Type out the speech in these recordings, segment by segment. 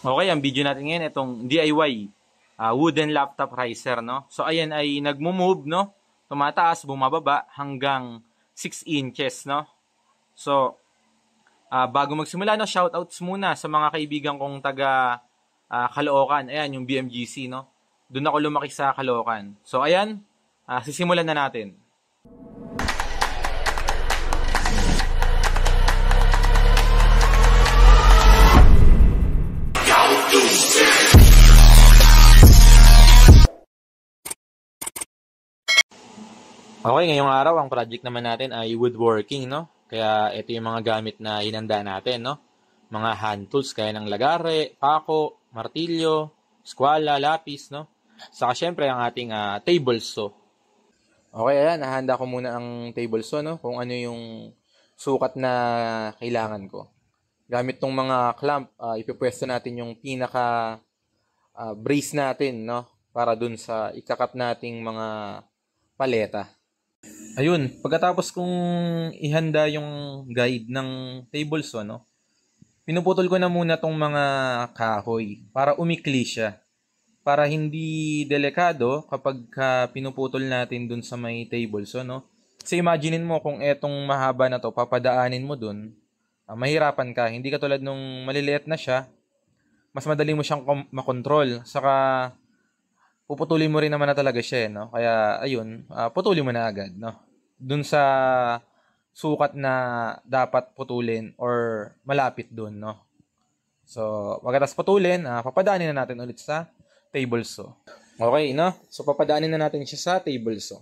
Okay, ang video natin ngayon itong DIY uh, ah, wooden laptop riser, no? So ayan ay nagmo-move, no? Tumataas, bumababa hanggang 6 inches, no? So uh, bago magsimula, no, shoutouts muna sa mga kaibigan kong taga uh, Caloocan. Ayan, yung BMGC, no? Doon ako lumaki sa Caloocan. So ayan, uh, sisimulan na natin. Okay, ngayong araw ang project naman natin ay woodworking, no? Kaya ito yung mga gamit na hinanda natin, no? Mga hand tools kaya ng lagare, pako, martilyo, skwala, lapis, no? Saka syempre ang ating uh, table saw. Okay, ayan, nahanda ko muna ang table saw, no? Kung ano yung sukat na kailangan ko. Gamit tong mga clamp, uh, ah, ipipwesto natin yung pinaka uh, brace natin, no? Para dun sa ikakap nating mga paleta. Ayun, pagkatapos kong ihanda yung guide ng tables, ano, pinuputol ko na muna tong mga kahoy para umikli siya. Para hindi delikado kapag ka pinuputol natin dun sa may tables, ano. Kasi imaginein mo kung etong mahaba na to, papadaanin mo dun, uh, mahirapan ka. Hindi ka tulad nung maliliit na siya, mas madali mo siyang makontrol. Saka, puputulin mo rin naman na talaga siya, eh, no? Kaya, ayun, uh, putulin mo na agad, no? Dun sa sukat na dapat putulin or malapit dun, no? So, pagkatapos putulin, uh, papadaanin na natin ulit sa table saw. Okay, no? So, papadaanin na natin siya sa table saw.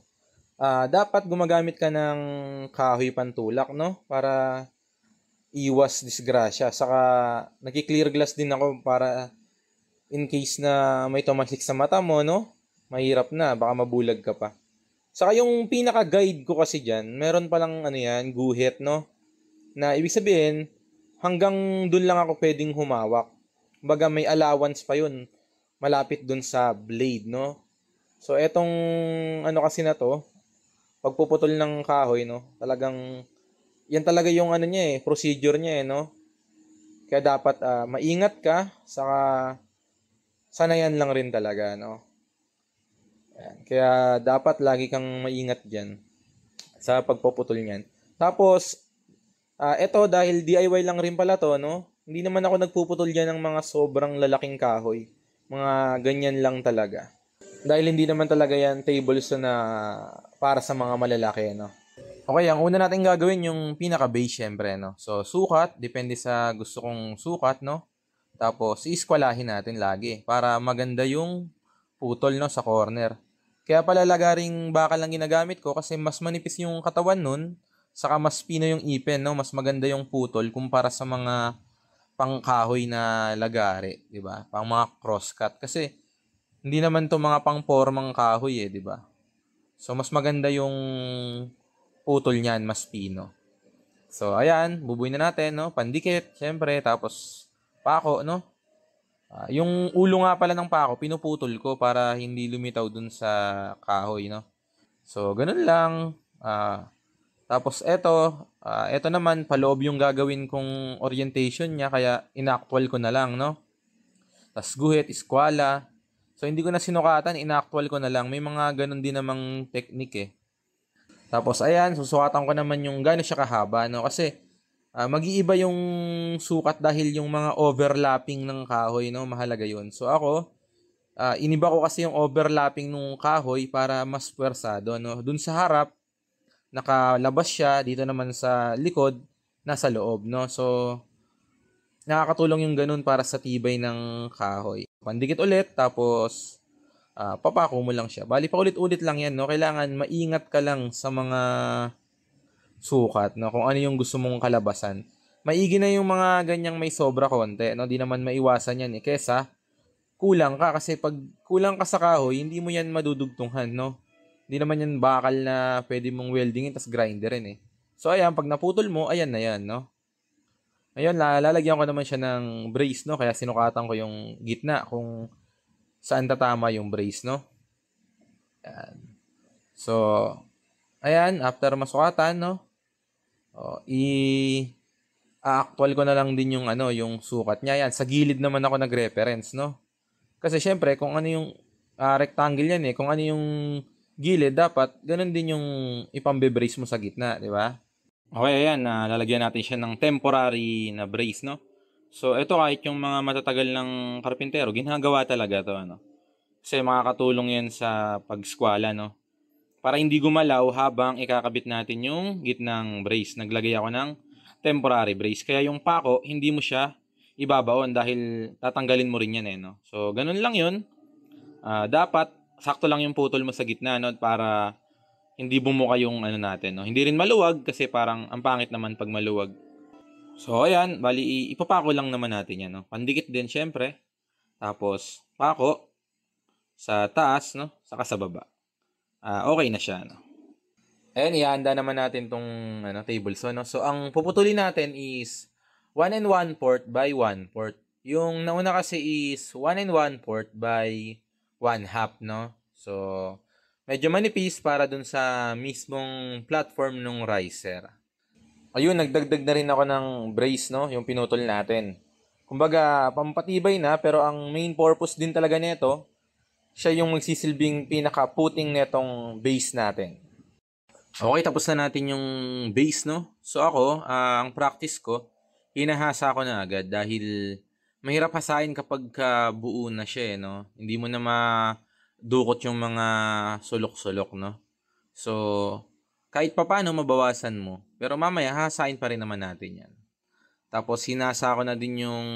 Uh, dapat gumagamit ka ng kahoy pantulak, no? Para iwas disgrasya. Saka nagki-clear glass din ako para in case na may tumalik sa mata mo, no? Mahirap na, baka mabulag ka pa. Saka yung pinaka-guide ko kasi diyan, meron pa lang ano yan, guhit, no? Na ibig sabihin, hanggang doon lang ako pwedeng humawak. Baga may allowance pa yun, malapit doon sa blade, no? So, etong ano kasi na to, pagpuputol ng kahoy, no? Talagang yan talaga yung ano niya eh, procedure niya eh, no? Kaya dapat uh, maingat ka, saka sanayan lang rin talaga, no? Ayan. Kaya dapat lagi kang maingat dyan sa pagpuputol niyan. Tapos, uh, eto dahil DIY lang rin pala to, no? Hindi naman ako nagpuputol dyan ng mga sobrang lalaking kahoy. Mga ganyan lang talaga. Dahil hindi naman talaga yan tables na para sa mga malalaki, no? Okay, ang una natin gagawin yung pinaka-base syempre, no? So, sukat, depende sa gusto kong sukat, no? Tapos, iskwalahin natin lagi para maganda yung putol, no, sa corner. Kaya pala lagaring bakal ang ginagamit ko kasi mas manipis yung katawan nun, saka mas pino yung ipin, no? Mas maganda yung putol kumpara sa mga pangkahoy na lagari, di ba? Pang mga crosscut. Kasi, hindi naman to mga pang pangpormang kahoy, eh, di ba? So, mas maganda yung putol niyan mas pino. So, ayan, bubuin na natin, no? Pandikit, syempre, tapos pako, no? Uh, yung ulo nga pala ng pako, pinuputol ko para hindi lumitaw dun sa kahoy, no? So, ganun lang. Uh, tapos, eto, uh, eto naman, paloob yung gagawin kong orientation niya, kaya inactual ko na lang, no? Tapos, guhit, eskwala. So, hindi ko na sinukatan, inactual ko na lang. May mga ganun din namang technique, eh. Tapos ayan, susukatan ko naman yung gano'n siya kahaba, no? Kasi uh, mag-iiba yung sukat dahil yung mga overlapping ng kahoy, no? Mahalaga yun. So ako, uh, iniba ko kasi yung overlapping nung kahoy para mas pwersado, no? Dun sa harap, nakalabas siya. Dito naman sa likod, nasa loob, no? So, nakakatulong yung ganun para sa tibay ng kahoy. Pandikit ulit, tapos uh, papako mo lang siya. Bali, paulit-ulit lang yan. No? Kailangan maingat ka lang sa mga sukat no? kung ano yung gusto mong kalabasan. Maigi na yung mga ganyang may sobra konti. No? Di naman maiwasan yan eh. Kesa, kulang ka kasi pag kulang ka sa kahoy, hindi mo yan madudugtungan. No? Hindi naman yan bakal na pwede mong weldingin tas grinder rin eh. So ayan, pag naputol mo, ayan na yan. No? Ayun, lalagyan ko naman siya ng brace, no? Kaya sinukatan ko yung gitna kung saan tatama yung brace, no? Ayan. So, ayan, after masukatan, no? O, i actual ko na lang din yung ano, yung sukat niya. Ayan, sa gilid naman ako nag-reference, no? Kasi syempre, kung ano yung uh, rectangle yan eh, kung ano yung gilid, dapat ganun din yung ipambe-brace mo sa gitna, di ba? Okay, ayan, uh, lalagyan natin siya ng temporary na brace, no? So, ito kahit yung mga matatagal ng karpintero, ginagawa talaga to ano. Kasi makakatulong yan sa pagskwala, no? Para hindi gumalaw habang ikakabit natin yung gitnang brace. Naglagay ako ng temporary brace. Kaya yung pako, hindi mo siya ibabaon dahil tatanggalin mo rin yan, eh, no? So, ganun lang yun. Uh, dapat, sakto lang yung putol mo sa gitna, no? Para hindi bumuka yung ano natin, no? Hindi rin maluwag kasi parang ang pangit naman pag maluwag So, ayan. Bali, ipapako lang naman natin yan. No? Pandikit din, syempre. Tapos, pako. Sa taas, no? Saka sa baba. Uh, okay na siya, no? Ayan, ihanda naman natin tong ano, table saw, no? So, ang puputulin natin is 1 and 1 port by 1 port. Yung nauna kasi is 1 and 1 port by 1 half, no? So, medyo manipis para dun sa mismong platform ng riser. Ayun, nagdagdag na rin ako ng brace, no? Yung pinutol natin. Kumbaga, pampatibay na, pero ang main purpose din talaga nito, siya yung magsisilbing pinaka-puting netong base natin. Okay, tapos na natin yung base, no? So ako, uh, ang practice ko, inahasa ko na agad dahil mahirap hasain kapag buo na siya, eh, no? Hindi mo na madukot yung mga sulok-sulok, no? So, kahit pa paano mabawasan mo. Pero mamaya, hasain pa rin naman natin yan. Tapos, hinasa ko na din yung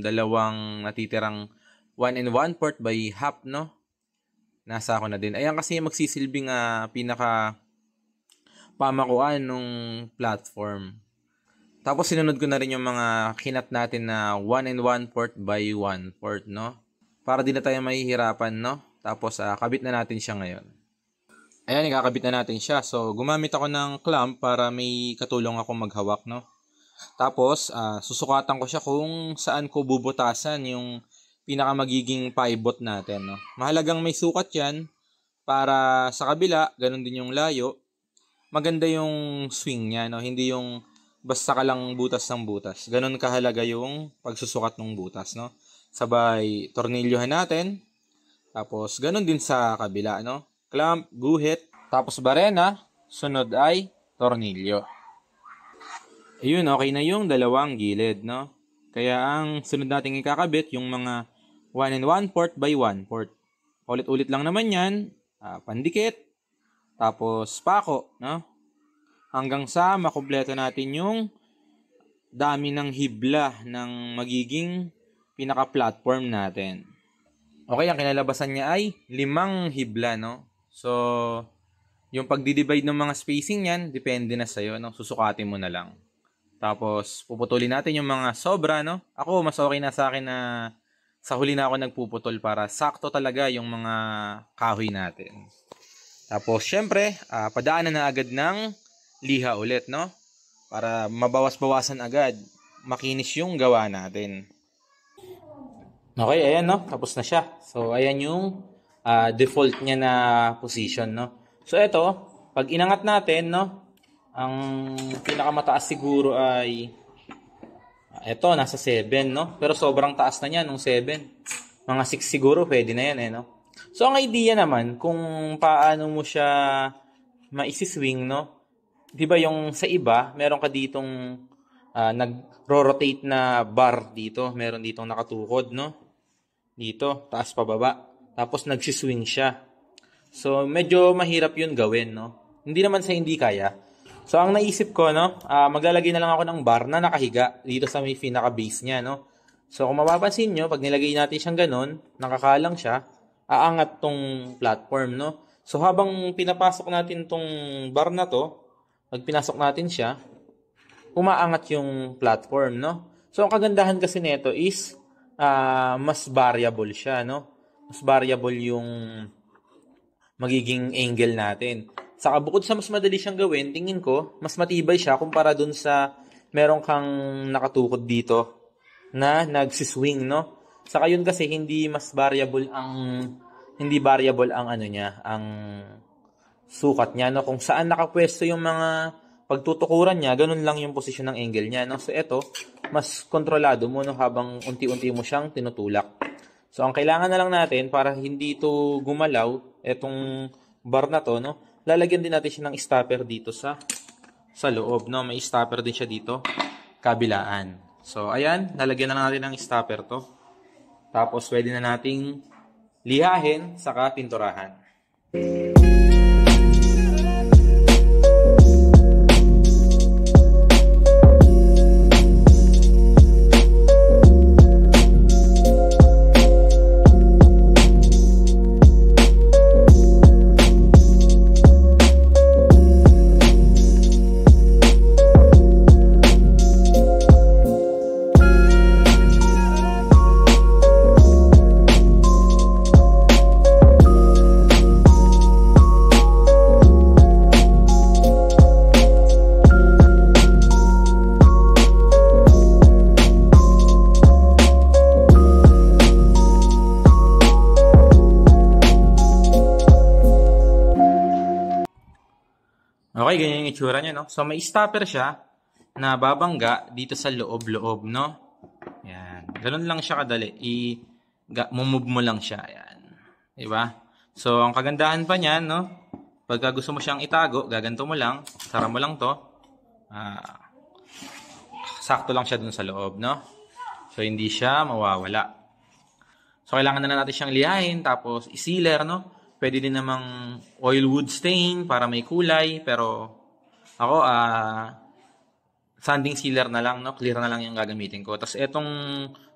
dalawang natitirang 1 and 1 fourth by half, no? Nasa ko na din. Ayan kasi yung magsisilbing uh, pinaka pamakuan nung platform. Tapos, sinunod ko na rin yung mga kinat natin na 1 and 1 fourth by 1 fourth, no? Para din na tayo mahihirapan, no? Tapos, uh, kabit na natin siya ngayon. Ayan, ikakabit na natin siya. So, gumamit ako ng clamp para may katulong ako maghawak, no? Tapos, uh, susukatan ko siya kung saan ko bubutasan yung pinaka magiging pivot natin, no? Mahalagang may sukat yan para sa kabila, ganun din yung layo. Maganda yung swing niya, no? Hindi yung basta ka lang butas ng butas. Ganun kahalaga yung pagsusukat ng butas, no? Sabay, tornilyohan natin. Tapos, ganun din sa kabila, no? clamp, guhit, tapos barena, sunod ay tornilyo. Ayun, okay na yung dalawang gilid, no? Kaya ang sunod nating ikakabit yung mga 1 and 1 port by 1 port. Ulit-ulit lang naman yan, uh, pandikit, tapos pako, no? Hanggang sa makumpleto natin yung dami ng hibla ng magiging pinaka-platform natin. Okay, ang kinalabasan niya ay limang hibla, no? So, yung pagdi-divide ng mga spacing niyan, depende na sa'yo. No? Susukatin mo na lang. Tapos, puputulin natin yung mga sobra, no? Ako, mas okay na sa akin na sa huli na ako nagpuputol para sakto talaga yung mga kahoy natin. Tapos, syempre, uh, padaanan na agad ng liha ulit, no? Para mabawas-bawasan agad, makinis yung gawa natin. Okay, ayan, no? Tapos na siya. So, ayan yung uh, default niya na position, no? So, ito, pag inangat natin, no? Ang pinakamataas siguro ay ito, nasa 7, no? Pero sobrang taas na niya nung 7. Mga 6 siguro, pwede na yan, eh, no? So, ang idea naman, kung paano mo siya maisiswing, no? Di ba yung sa iba, meron ka ditong uh, nag-rotate na bar dito. Meron ditong nakatukod, no? Dito, taas pababa. Tapos nagsiswing siya. So, medyo mahirap yun gawin, no? Hindi naman sa hindi kaya. So, ang naisip ko, no? Uh, maglalagay na lang ako ng bar na nakahiga dito sa may pinaka-base niya, no? So, kung mapapansin nyo, pag nilagay natin siyang ganun, nakakalang siya, aangat tong platform, no? So, habang pinapasok natin tong bar na to, pag pinasok natin siya, umaangat yung platform, no? So, ang kagandahan kasi nito is, uh, mas variable siya, no? mas variable yung magiging angle natin. Saka bukod sa mas madali siyang gawin, tingin ko, mas matibay siya kumpara dun sa meron kang nakatukod dito na nagsiswing, no? Saka yun kasi hindi mas variable ang hindi variable ang ano niya, ang sukat niya, no? Kung saan nakapwesto yung mga pagtutukuran niya, ganun lang yung posisyon ng angle niya, no? So, eto, mas kontrolado mo, no? Habang unti-unti mo siyang tinutulak. So, ang kailangan na lang natin para hindi ito gumalaw, itong bar na to, no? Lalagyan din natin siya ng stopper dito sa sa loob, no? May stopper din siya dito, kabilaan. So, ayan, lalagyan na lang natin ng stopper to. Tapos, pwede na nating lihahin, saka pinturahan. itsura niya, no? So, may stopper siya na babangga dito sa loob-loob, no? Ayan. Ganun lang siya kadali. I move mo lang siya. Yan. Diba? So, ang kagandahan pa niyan, no? Pagka gusto mo siyang itago, gaganto mo lang. Sara mo lang to. Ah, sakto lang siya dun sa loob, no? So, hindi siya mawawala. So, kailangan na natin siyang lihain. Tapos, isiler, no? Pwede din namang oil wood stain para may kulay. Pero, ako, ah, uh, sanding sealer na lang, no? Clear na lang yung gagamitin ko. Tapos etong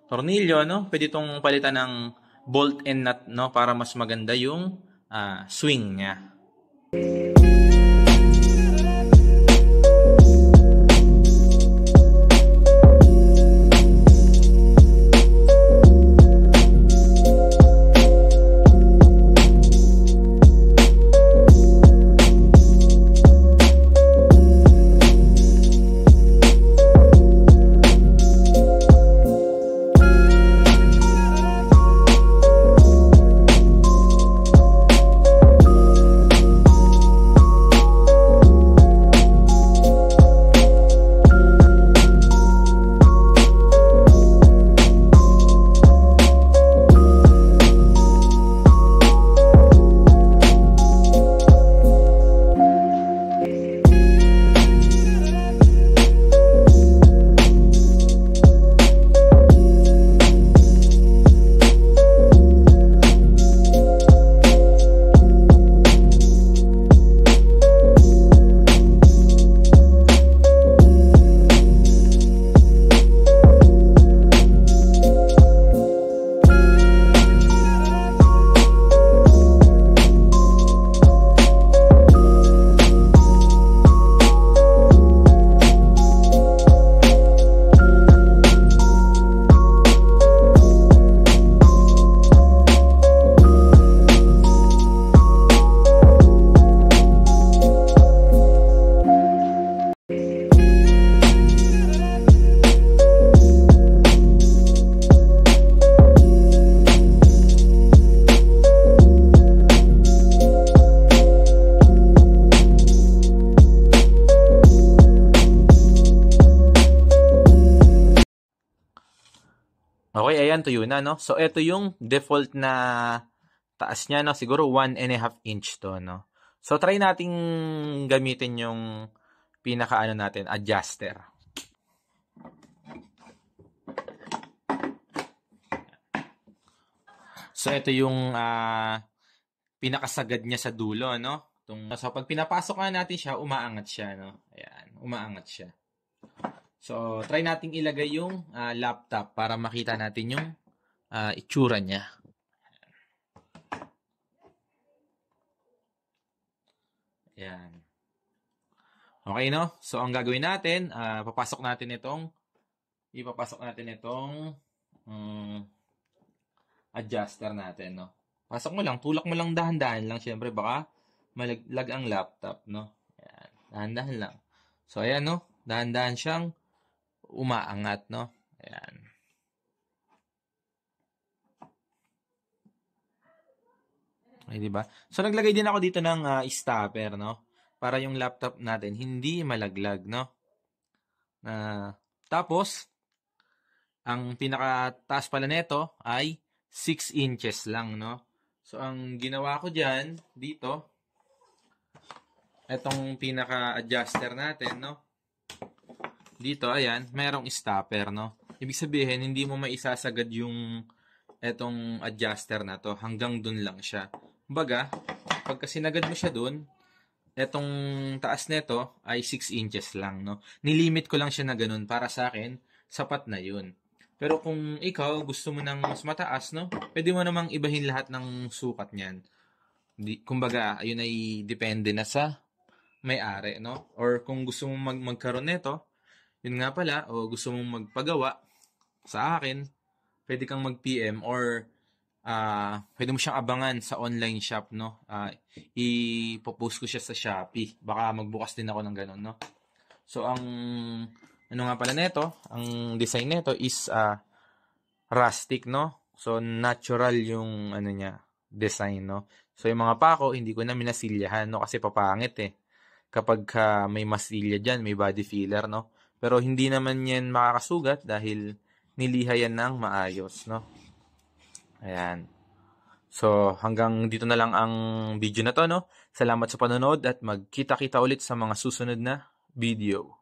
tornilyo, no? Pwede itong palitan ng bolt and nut, no? Para mas maganda yung uh, swing niya. yan, tuyo na, no? So, ito yung default na taas niya, no? Siguro 1 and a half inch to, no? So, try nating gamitin yung pinaka-ano natin, adjuster. So, ito yung uh, pinakasagad niya sa dulo, no? Itong, so, pag pinapasok nga natin siya, umaangat siya, no? Ayan, umaangat siya. So, try nating ilagay yung uh, laptop para makita natin yung uh, itsura niya. Ayan. Okay, no? So, ang gagawin natin, uh, papasok natin itong, ipapasok natin itong um, adjuster natin, no? Pasok mo lang, tulak mo lang dahan-dahan lang. Siyempre, baka malaglag ang laptop, no? Ayan. Dahan-dahan lang. So, ayan, no? Dahan-dahan siyang umaangat, no? Ayan. Ay, di ba? So, naglagay din ako dito ng uh, stopper, no? Para yung laptop natin hindi malaglag, no? Uh, tapos, ang pinaka-taas pala nito ay 6 inches lang, no? So, ang ginawa ko dyan, dito, etong pinaka-adjuster natin, no? dito, ayan, merong stopper, no? Ibig sabihin, hindi mo maisasagad yung etong adjuster na to. Hanggang dun lang siya. Baga, pagka sinagad mo siya dun, etong taas nito ay 6 inches lang, no? Nilimit ko lang siya na ganun. Para sa akin, sapat na yun. Pero kung ikaw, gusto mo ng mas mataas, no? Pwede mo namang ibahin lahat ng sukat niyan. Di, kumbaga, ayun ay depende na sa may-ari, no? Or kung gusto mo mag magkaroon nito, yun nga pala, o gusto mong magpagawa sa akin, pwede kang mag-PM or uh, pwede mo siyang abangan sa online shop, no? Uh, ipopost ko siya sa Shopee. Baka magbukas din ako ng ganun, no? So, ang ano nga pala nito, ang design nito is uh, rustic, no? So, natural yung ano niya, design, no? So, yung mga pako, hindi ko na minasilyahan, no? Kasi papangit, eh. Kapag uh, may masilya dyan, may body filler, no? Pero hindi naman yan makakasugat dahil nilihayan ng maayos, no? Ayan. So, hanggang dito na lang ang video na to, no? Salamat sa panonood at magkita-kita ulit sa mga susunod na video.